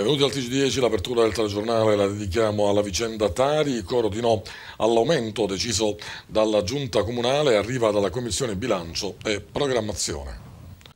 Benvenuti al TG10, l'apertura del telegiornale la dedichiamo alla vicenda Tari, coro di no all'aumento deciso dalla giunta comunale, arriva dalla commissione bilancio e programmazione.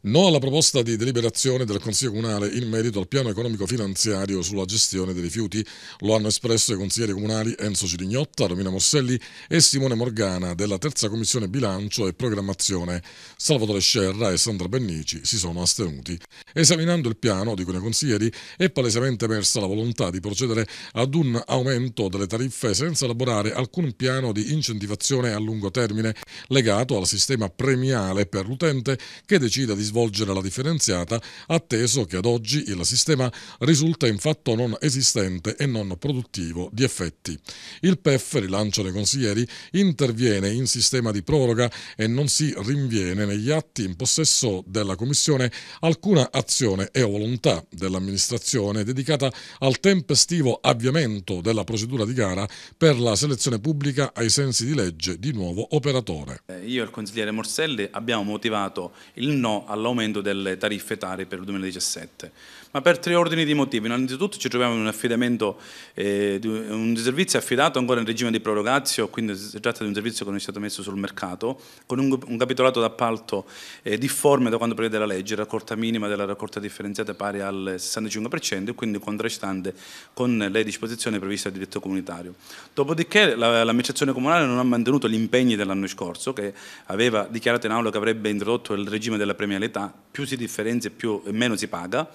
No alla proposta di deliberazione del Consiglio Comunale in merito al piano economico-finanziario sulla gestione dei rifiuti. Lo hanno espresso i consiglieri comunali Enzo Cirignotta, Romina Mosselli e Simone Morgana della terza commissione bilancio e programmazione. Salvatore Scerra e Sandra Bennici si sono astenuti. Esaminando il piano, dicono i consiglieri, è palesemente emersa la volontà di procedere ad un aumento delle tariffe senza elaborare alcun piano di incentivazione a lungo termine legato al sistema premiale per l'utente che decida di svolgere svolgere la differenziata, atteso che ad oggi il sistema risulta infatti non esistente e non produttivo di effetti. Il PEF, rilancio dei consiglieri, interviene in sistema di proroga e non si rinviene negli atti in possesso della Commissione alcuna azione e volontà dell'amministrazione dedicata al tempestivo avviamento della procedura di gara per la selezione pubblica ai sensi di legge di nuovo operatore. Eh, io e il consigliere Morselli abbiamo motivato il no alla all'aumento delle tariffe TARI per il 2017 ma per tre ordini di motivi. Innanzitutto ci troviamo in un affidamento, eh, un servizio affidato ancora in regime di prorogazio, quindi si tratta di un servizio che non è stato messo sul mercato, con un, un capitolato d'appalto eh, difforme da quando prevede la legge, raccolta minima della raccolta differenziata pari al 65% e quindi contrastante con le disposizioni previste dal diritto comunitario. Dopodiché l'amministrazione comunale non ha mantenuto gli impegni dell'anno scorso che aveva dichiarato in aula che avrebbe introdotto il regime della premialità, più si differenzia e meno si paga.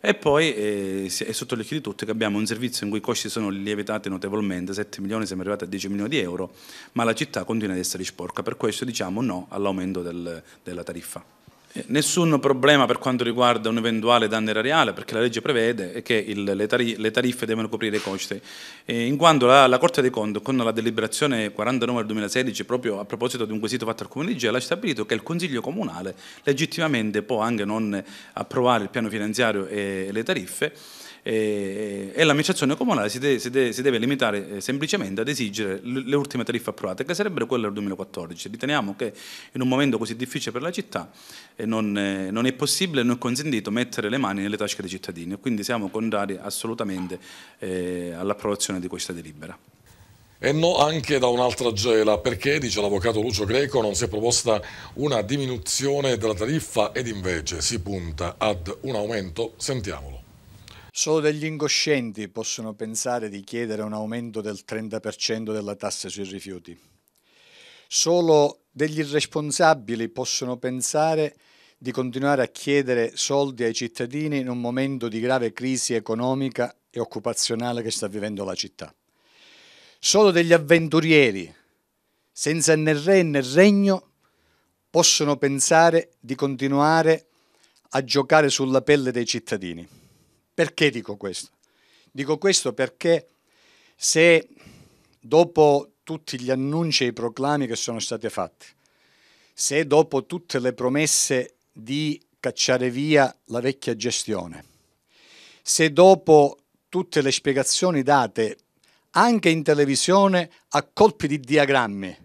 E poi eh, è sotto gli occhi di tutti che abbiamo un servizio in cui i costi sono lievitati notevolmente, 7 milioni siamo arrivati a 10 milioni di euro, ma la città continua ad essere sporca, per questo diciamo no all'aumento del, della tariffa. Nessun problema per quanto riguarda un eventuale danno erariale, perché la legge prevede che il, le, tariffe, le, tariffe devono coprire i costi, in quanto la, la, Corte dei Conti, con la deliberazione 49 del 2016, proprio a proposito di un quesito fatto al Comune di Gela, ha stabilito che il Consiglio Comunale legittimamente può anche non approvare il piano finanziario e le tariffe, e, e l'amministrazione comunale si, de, si, de, si deve limitare eh, semplicemente ad esigere le, ultime tariffe approvate, che sarebbero quelle del 2014. Riteniamo che in un momento così difficile per la città eh, non, eh, non, è possibile, non è consentito mettere le mani nelle tasche dei cittadini, quindi siamo contrari assolutamente eh, all'approvazione di questa delibera. E no anche da un'altra gela, perché, dice l'avvocato Lucio Greco, non si è proposta una diminuzione della tariffa ed invece si punta ad un aumento? Sentiamolo. Solo degli incoscienti possono pensare di chiedere un aumento del 30% della tassa sui rifiuti. Solo degli irresponsabili possono pensare di continuare a chiedere soldi ai cittadini in un momento di grave crisi economica e occupazionale che sta vivendo la città. Solo degli avventurieri, senza né re né regno, possono pensare di continuare a giocare sulla pelle dei cittadini. Perché dico questo? Dico questo perché se dopo tutti gli annunci e i proclami che sono stati fatti, se dopo tutte le promesse di cacciare via la vecchia gestione, se dopo tutte le spiegazioni date anche in televisione a colpi di diagrammi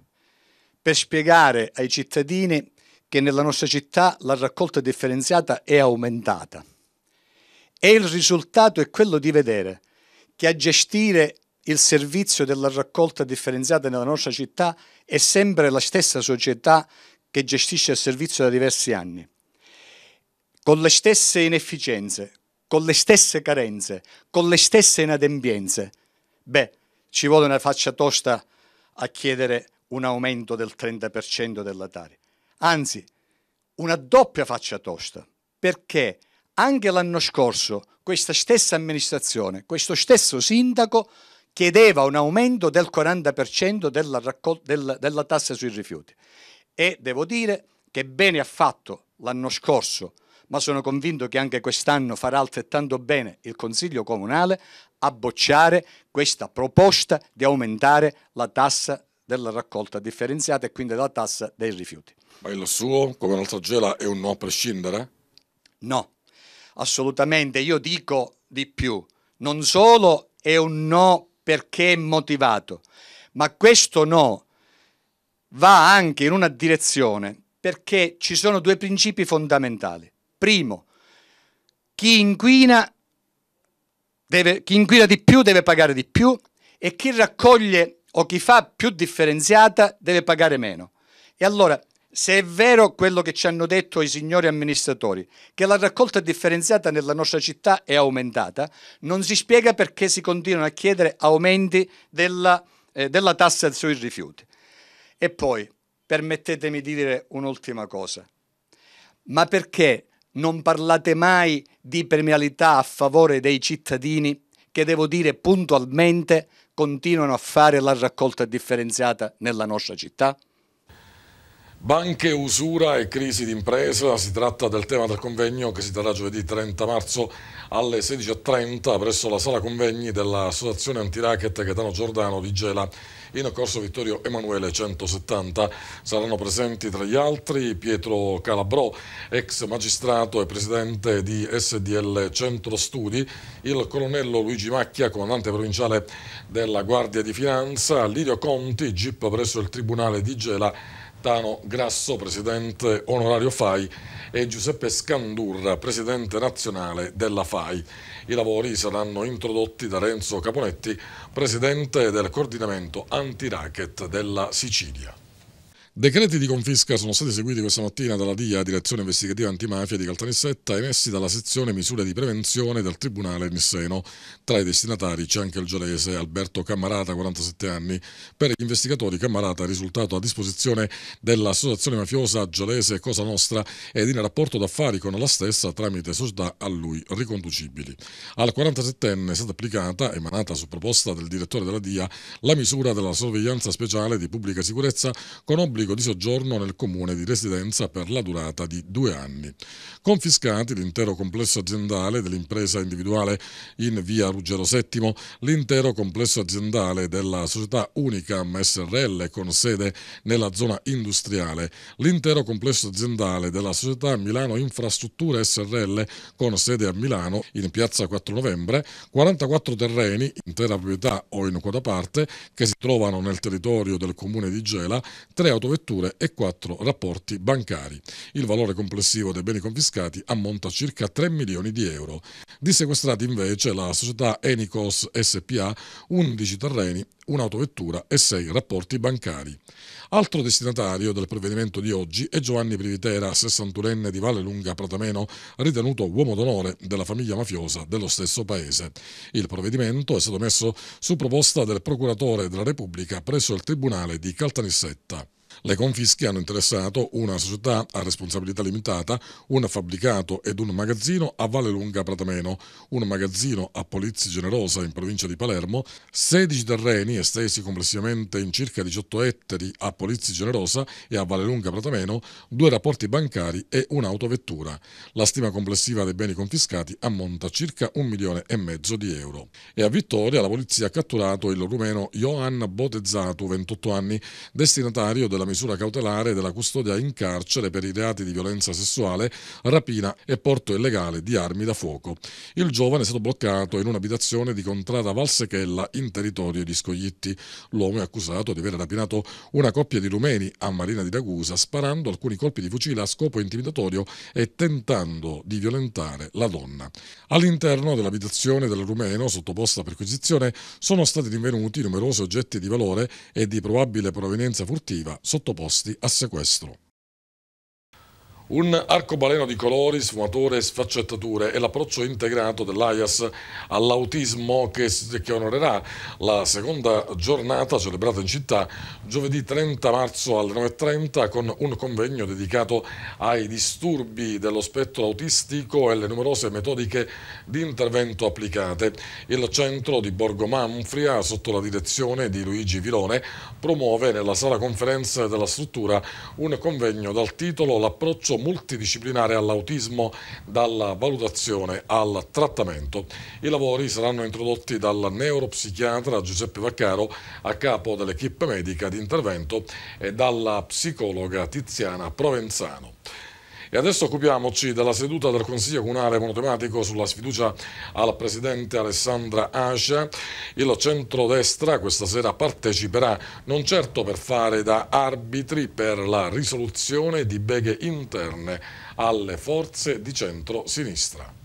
per spiegare ai cittadini che nella nostra città la raccolta differenziata è aumentata e il risultato è quello di vedere che a gestire il servizio della raccolta differenziata nella nostra città è sempre la stessa società che gestisce il servizio da diversi anni, con le stesse inefficienze, con le stesse carenze, con le stesse inadempienze. Beh, ci vuole una faccia tosta a chiedere un aumento del 30% della Tari. Anzi, una doppia faccia tosta, perché anche l'anno scorso questa stessa amministrazione, questo stesso sindaco chiedeva un aumento del 40% della, del, della tassa sui rifiuti e devo dire che bene ha fatto l'anno scorso, ma sono convinto che anche quest'anno farà altrettanto bene il Consiglio Comunale a bocciare questa proposta di aumentare la tassa della raccolta differenziata e quindi la tassa dei rifiuti. Ma il suo, come l'altra gela, è un no a prescindere? No, Assolutamente, io dico di più. Non solo è un no perché è motivato, ma questo no va anche in una direzione perché ci sono due principi fondamentali. Primo, chi inquina, deve, chi inquina di più deve pagare di più e chi raccoglie o chi fa più differenziata deve pagare meno. E allora se è vero quello che ci hanno detto i signori amministratori, che la raccolta differenziata nella nostra città è aumentata, non si spiega perché si continuano a chiedere aumenti della, eh, della tassa sui rifiuti. E poi, permettetemi di dire un'ultima cosa, ma perché non parlate mai di premialità a favore dei cittadini che, devo dire, puntualmente continuano a fare la raccolta differenziata nella nostra città? Banche, usura e crisi d'impresa, si tratta del tema del convegno che si terrà giovedì 30 marzo alle 16.30 presso la sala convegni dell'associazione antiracket Gaetano Giordano di Gela in corso Vittorio Emanuele 170. Saranno presenti tra gli altri Pietro Calabrò, ex magistrato e presidente di SDL Centro Studi, il colonnello Luigi Macchia, comandante provinciale della Guardia di Finanza, Lirio Conti, GIP presso il Tribunale di Gela Gaetano Grasso, presidente onorario FAI, e Giuseppe Scandurra, presidente nazionale della FAI. I lavori saranno introdotti da Renzo Caponetti, presidente del coordinamento anti-racket della Sicilia. Decreti di confisca sono stati eseguiti questa mattina dalla DIA, Direzione Investigativa Antimafia di Caltanissetta, emessi dalla sezione misure di prevenzione del Tribunale Nisseno. Tra i destinatari c'è anche il giolese Alberto Cammarata, 47 anni. Per gli investigatori Cammarata è risultato a disposizione dell'associazione mafiosa gelese Cosa Nostra ed in rapporto d'affari con la stessa tramite società a lui riconducibili. Al 47enne è stata applicata, emanata su proposta del direttore della DIA, la misura della sorveglianza speciale di pubblica sicurezza con obbligo obbligo di soggiorno nel comune di residenza per la durata di due anni. Confiscati l'intero complesso aziendale dell'impresa individuale in via Ruggero VII, l'intero complesso aziendale della società Unicam SRL con sede nella zona industriale, l'intero complesso aziendale della società Milano Infrastrutture SRL con sede a Milano in piazza 4 novembre, 44 terreni, intera proprietà o in quota parte, che si trovano nel territorio del comune di Gela, tre autovendite vetture e 4 rapporti bancari. Il valore complessivo dei beni confiscati ammonta a circa 3 milioni di euro. Di sequestrati invece la società Enicos SPA 11 terreni, un'autovettura e 6 rapporti bancari. Altro destinatario del provvedimento di oggi è Giovanni Privitera, 61enne di Valle Lunga Pratameno, ritenuto uomo d'onore della famiglia mafiosa dello stesso paese. Il provvedimento è stato messo su proposta del procuratore della Repubblica presso il Tribunale di Caltanissetta. Le confische hanno interessato una società a responsabilità limitata, un fabbricato ed un magazzino a Valle Lunga Pratameno, un magazzino a Polizzi Generosa in provincia di Palermo, 16 terreni estesi complessivamente in circa 18 ettari a Polizzi Generosa e a Valle Lunga Pratameno, due rapporti bancari e un'autovettura. La stima complessiva dei beni confiscati ammonta a circa un milione e mezzo di euro. E a Vittoria la polizia ha catturato il rumeno Ioan Botezzatu, 28 anni, destinatario della missione misura cautelare della custodia in carcere per i reati di violenza sessuale, rapina e porto illegale di armi da fuoco. Il giovane è stato bloccato in un'abitazione di Contrada Valsechella in territorio di Scoglitti. L'uomo è accusato di aver rapinato una coppia di rumeni a Marina di Ragusa sparando alcuni colpi di fucile a scopo intimidatorio e tentando di violentare la donna. All'interno dell'abitazione del rumeno sottoposta a perquisizione sono stati rinvenuti numerosi oggetti di valore e di probabile provenienza furtiva sotto sottoposti a sequestro. Un arcobaleno di colori, sfumature e sfaccettature è l'approccio integrato dell'AIAS all'autismo che, che, onorerà la seconda giornata celebrata in città giovedì 30 marzo alle 9.30 con un convegno dedicato ai disturbi dello spettro autistico e le numerose metodiche di intervento applicate. Il centro di Borgo Manfria, sotto la direzione di Luigi Vilone, promuove nella sala conferenze della struttura un convegno dal titolo L'approccio multidisciplinare all'autismo dalla valutazione al trattamento. I lavori saranno introdotti dal neuropsichiatra Giuseppe Vaccaro a capo dell'equipe medica di intervento e dalla psicologa Tiziana Provenzano. E adesso occupiamoci della seduta del Consiglio Comunale Monotematico sulla sfiducia al Presidente Alessandra Ascia. Il centrodestra questa sera parteciperà non certo per fare da arbitri per la risoluzione di beghe interne alle forze di centro-sinistra.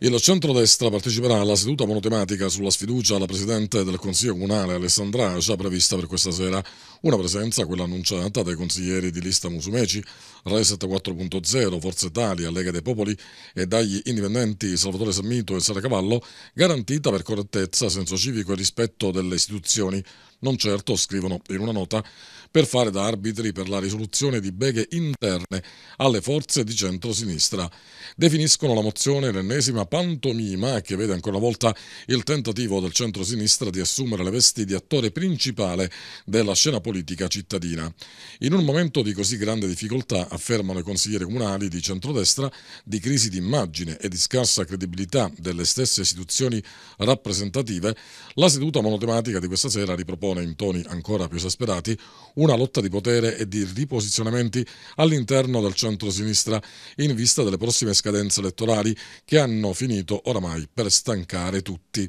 Il centrodestra parteciperà alla seduta monotematica sulla sfiducia alla Presidente del Consiglio Comunale Alessandra Ascia prevista per questa sera, una presenza, quella annunciata dai consiglieri di lista Musumeci, Reset 4.0, Forza Italia, Lega dei Popoli e dagli indipendenti Salvatore Sammito e Sara Cavallo, garantita per correttezza, senso civico e rispetto delle istituzioni, non certo, scrivono in una nota, per fare da arbitri per la risoluzione di beghe interne alle forze di centro-sinistra. Definiscono la mozione l'ennesima pantomima che vede ancora una volta il tentativo del centro-sinistra di assumere le vesti di attore principale della scena politica politica cittadina. In un momento di così grande difficoltà, affermano i consiglieri comunali di centrodestra, di crisi d'immagine e di scarsa credibilità delle stesse istituzioni rappresentative, la seduta monotematica di questa sera ripropone in toni ancora più esasperati una lotta di potere e di riposizionamenti all'interno del centro-sinistra in vista delle prossime scadenze elettorali che hanno finito oramai per stancare tutti.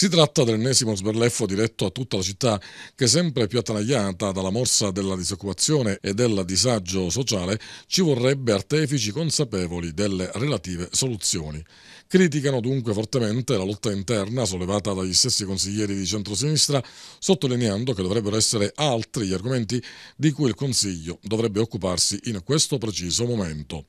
Si tratta dell'ennesimo sberleffo diretto a tutta la città che sempre più attanagliata dalla morsa della disoccupazione e del disagio sociale ci vorrebbe artefici consapevoli delle relative soluzioni. Criticano dunque fortemente la lotta interna sollevata dagli stessi consiglieri di centrosinistra, sottolineando che dovrebbero essere altri gli argomenti di cui il Consiglio dovrebbe occuparsi in questo preciso momento.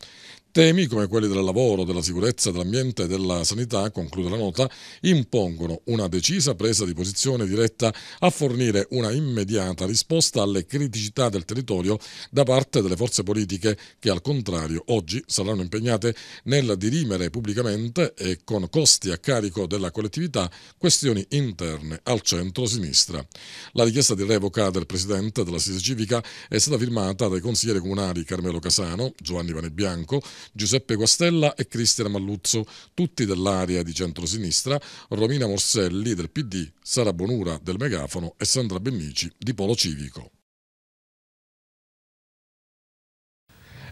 Temi come quelli del lavoro, della sicurezza, dell'ambiente e della sanità, conclude la nota, impongono una decisa presa di posizione diretta a fornire una immediata risposta alle criticità del territorio da parte delle forze politiche che al contrario oggi saranno impegnate nel dirimere pubblicamente e con costi a carico della collettività questioni interne al centro-sinistra. La richiesta di revoca del presidente della Sisa Civica è stata firmata dai consiglieri comunali Carmelo Casano, Giovanni Vanebianco, Giuseppe Guastella e Cristian Malluzzo, tutti dell'area di centrosinistra, Romina Morselli del PD, Sara Bonura del Megafono e Sandra Bennici di Polo Civico.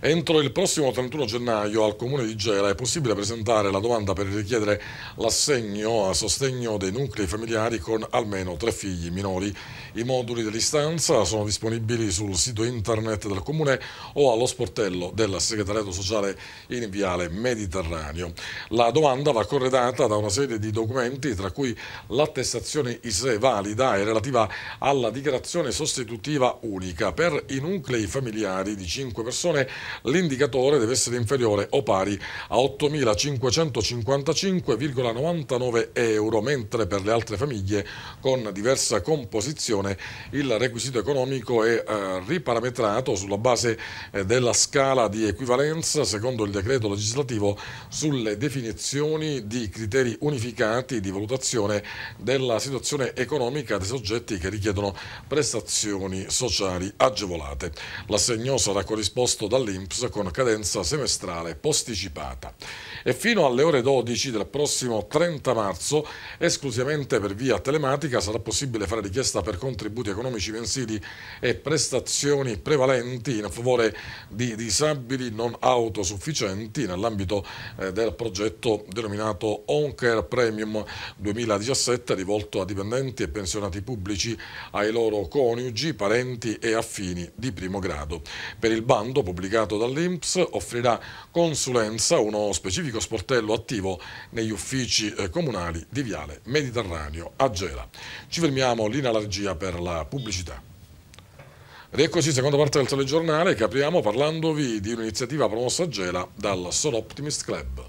Entro il prossimo 31 gennaio al Comune di Gela è possibile presentare la domanda per richiedere l'assegno a sostegno dei nuclei familiari con almeno tre figli minori. I moduli dell'istanza sono disponibili sul sito internet del Comune o allo sportello del segretariato sociale in Viale Mediterraneo. La domanda va corredata da una serie di documenti tra cui l'attestazione ISE valida e relativa alla dichiarazione sostitutiva unica per i nuclei familiari di 5 persone l'indicatore deve essere inferiore o pari a 8.555,99 euro, mentre per le altre famiglie con diversa composizione il requisito economico è eh, riparametrato sulla base eh, della scala di equivalenza secondo il decreto legislativo sulle definizioni di criteri unificati di valutazione della situazione economica dei soggetti che richiedono prestazioni sociali agevolate. L'assegno sarà corrisposto dall'INPS all'INPS con cadenza semestrale posticipata e fino alle ore 12 del prossimo 30 marzo esclusivamente per via telematica sarà possibile fare richiesta per contributi economici mensili e prestazioni prevalenti in favore di disabili non autosufficienti nell'ambito eh, del progetto denominato Oncare Premium 2017 rivolto a dipendenti e pensionati pubblici, ai loro coniugi, parenti e affini di primo grado. Per il bando pubblicato avviato dall'INPS offrirà consulenza uno specifico sportello attivo negli uffici eh, comunali di Viale Mediterraneo a Gela. Ci fermiamo lì in regia per la pubblicità. Rieccoci, seconda parte del telegiornale che apriamo parlandovi di un'iniziativa promossa a Gela dal Solo Optimist Club.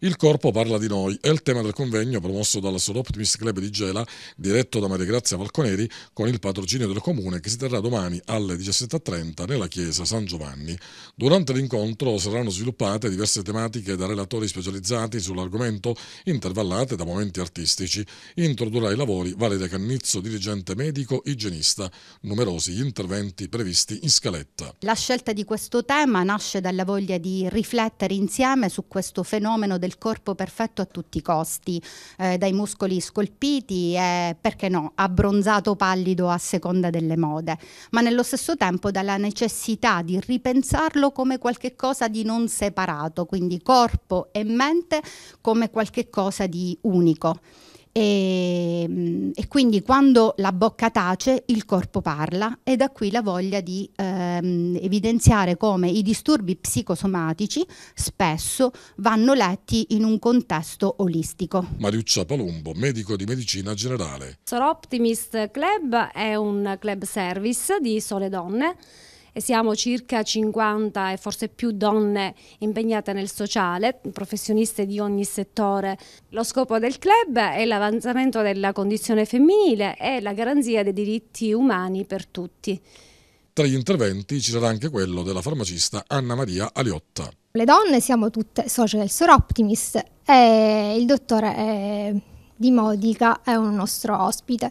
Il corpo parla di noi è il tema del convegno promosso dalla Optimist Club di Gela, diretto da Maria Grazia Falconeri, con il patrocinio del Comune, che si terrà domani alle 17.30 nella chiesa San Giovanni. Durante l'incontro saranno sviluppate diverse tematiche da relatori specializzati sull'argomento, intervallate da momenti artistici. Introdurrà i lavori Valeria Cannizzo, dirigente medico igienista. Numerosi gli interventi previsti in scaletta. La scelta di questo tema nasce dalla voglia di riflettere insieme su questo fenomeno del del corpo perfetto a tutti i costi, eh, dai muscoli scolpiti e, perché no, abbronzato pallido a seconda delle mode, ma nello stesso tempo dalla necessità di ripensarlo come qualcosa di non separato, quindi corpo e mente come qualcosa di unico. E, ehm, e, quindi quando la bocca tace il corpo parla e da qui la voglia di ehm, evidenziare come i disturbi psicosomatici spesso vanno letti in un contesto olistico. Mariuccia Palumbo, medico di medicina generale. Sor Optimist Club è un club service di sole donne e siamo circa 50 e forse più donne impegnate nel sociale, professioniste di ogni settore. Lo scopo del club è l'avanzamento della condizione femminile e la garanzia dei diritti umani per tutti. Tra gli interventi ci sarà anche quello della farmacista Anna Maria Aliotta. Le donne siamo tutte socie del Sor Optimist e il dottore è eh, di Modica è un nostro ospite.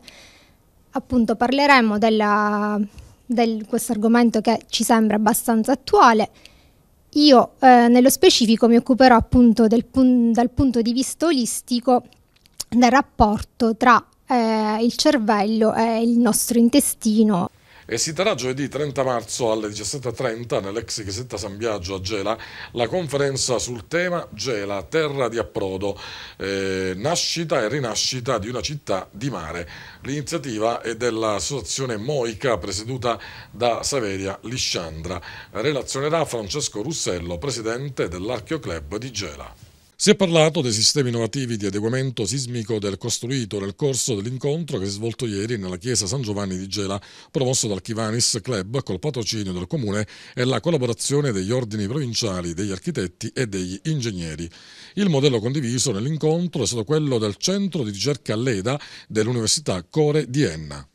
Appunto parleremo della di questo argomento che ci sembra abbastanza attuale. Io eh, nello specifico mi occuperò appunto del pun dal punto di vista olistico del rapporto tra eh, il cervello e il nostro intestino. Esiterà giovedì 30 marzo alle 17.30 nell'ex chiesetta San Biagio a Gela la conferenza sul tema Gela, terra di approdo, eh, nascita e rinascita di una città di mare. L'iniziativa è dell'associazione Moica presieduta da Saveria Lisciandra. Relazionerà Francesco Russello, presidente dell'Archeo Club di Gela. Si è parlato dei sistemi innovativi di adeguamento sismico del costruito nel corso dell'incontro che si è svolto ieri nella chiesa San Giovanni di Gela, promosso dal Chivanis Club col patrocinio del comune e la collaborazione degli ordini provinciali, degli architetti e degli ingegneri. Il modello condiviso nell'incontro è stato quello del centro di ricerca Leda dell'Università Core di Enna.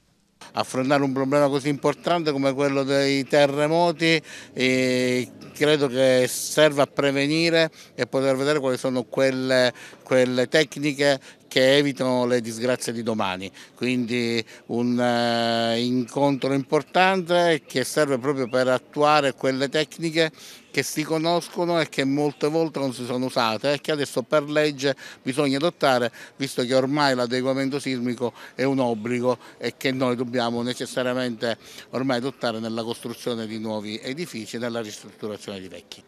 Affrontare un problema così importante come quello dei terremoti eh, credo che serva a prevenire e poter vedere quali sono quelle, quelle tecniche che evitano le disgrazie di domani. Quindi un eh, incontro importante che serve proprio per attuare quelle tecniche che si conoscono e che molte volte non si sono usate e che adesso per legge bisogna adottare visto che ormai l'adeguamento sismico è un obbligo e che noi dobbiamo necessariamente ormai adottare nella costruzione di nuovi edifici e nella ristrutturazione di vecchi.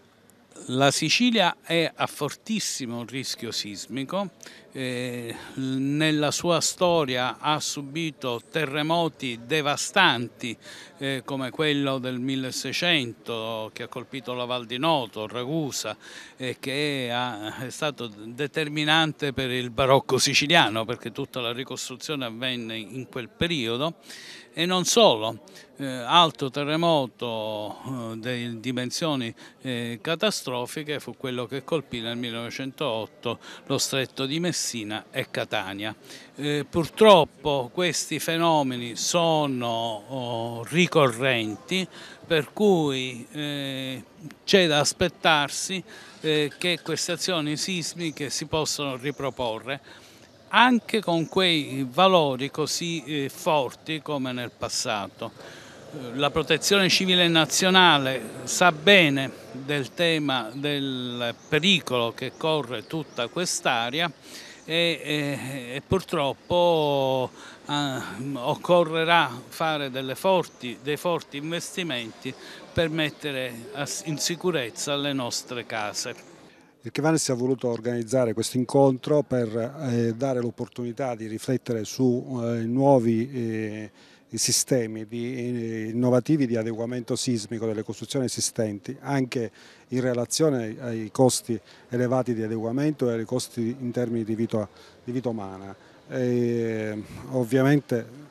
La Sicilia è a fortissimo rischio sismico eh, nella sua storia ha subito terremoti devastanti eh, come quello del 1600 che ha colpito la Val di Noto, Ragusa e eh, che ha, è stato determinante per il barocco siciliano perché tutta la ricostruzione avvenne in quel periodo e non solo, eh, altro terremoto eh, di dimensioni eh, catastrofiche fu quello che colpì nel 1908 lo stretto di Messina Messina e Catania. Eh, purtroppo questi fenomeni sono oh, ricorrenti per cui eh, c'è da aspettarsi eh, che queste azioni sismiche si possano riproporre anche con quei valori così eh, forti come nel passato. Eh, la protezione civile nazionale sa bene del tema del pericolo che corre tutta quest'area e, e, e purtroppo eh, occorrerà fare forti, dei forti investimenti per mettere in sicurezza le nostre case. Il si è voluto organizzare questo incontro per eh, dare l'opportunità di riflettere su eh, nuovi eh, sistemi di, eh, innovativi di adeguamento sismico delle costruzioni esistenti, anche in relazione ai costi elevati di adeguamento e ai costi in termini di vita, di vita umana. E, ovviamente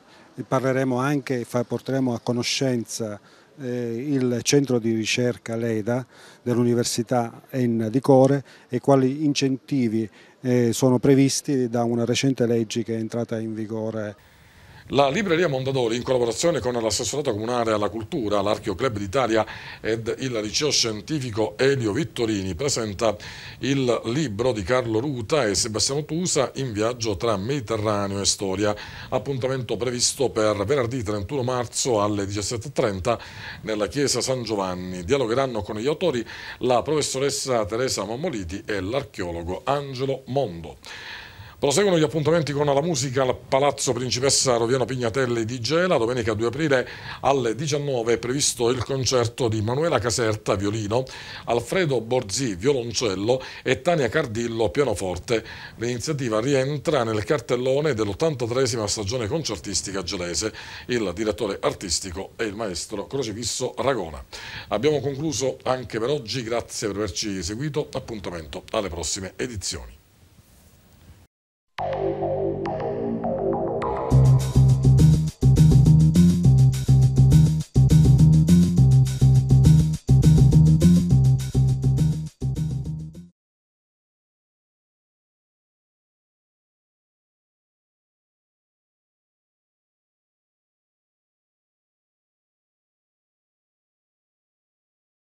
parleremo anche e porteremo a conoscenza eh, il centro di ricerca Leda dell'Università Enna di Core e quali incentivi eh, sono previsti da una recente legge che è entrata in vigore. La libreria Mondadori, in collaborazione con l'assessorato comunale alla cultura, l'Archeo Club d'Italia ed il liceo scientifico Elio Vittorini, presenta il libro di Carlo Ruta e Sebastiano Tusa in viaggio tra Mediterraneo e Storia. Appuntamento previsto per venerdì 31 marzo alle 17.30 nella chiesa San Giovanni. Dialogheranno con gli autori la professoressa Teresa Mammoliti e l'archeologo Angelo Mondo. Proseguono gli appuntamenti con la musica al Palazzo Principessa Roviano Pignatelli di Gela. Domenica 2 aprile alle 19 è previsto il concerto di Manuela Caserta, violino, Alfredo Borzì, violoncello e Tania Cardillo, pianoforte. L'iniziativa rientra nel cartellone dell'83esima stagione concertistica gelese. Il direttore artistico è il maestro Crocifisso Ragona. Abbiamo concluso anche per oggi, grazie per averci seguito, appuntamento alle prossime edizioni.